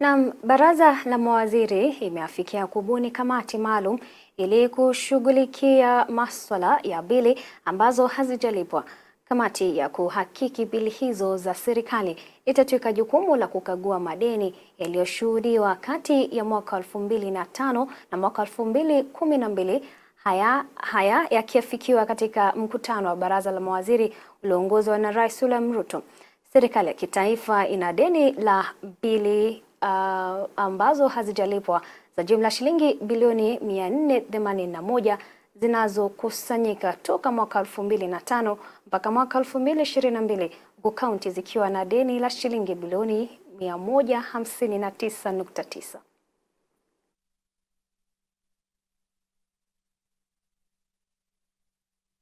Naam, baraza la mawaziri imeafikia kubuni kamati maalum ili kushughulikia maswala ya bili ambazo hazijalipwa. Kamati ya kuhakiki bili hizo za serikali itatwika jukumu la kukagua madeni yaliyoshuhudiwa kati ya mwaka 2005 na mwaka 2012 haya, haya yakiafikiwa katika mkutano wa baraza la mawaziri ulioongozwa na Rais William Ruto. Serikali ya kitaifa ina deni la bili uh, ambazo hazijalipwa za jumla shilingi bilioni 481 zinazokusanyika toka mwaka 2005 mpaka mwaka 2022 huku kaunti zikiwa na deni la shilingi bilioni 159.9.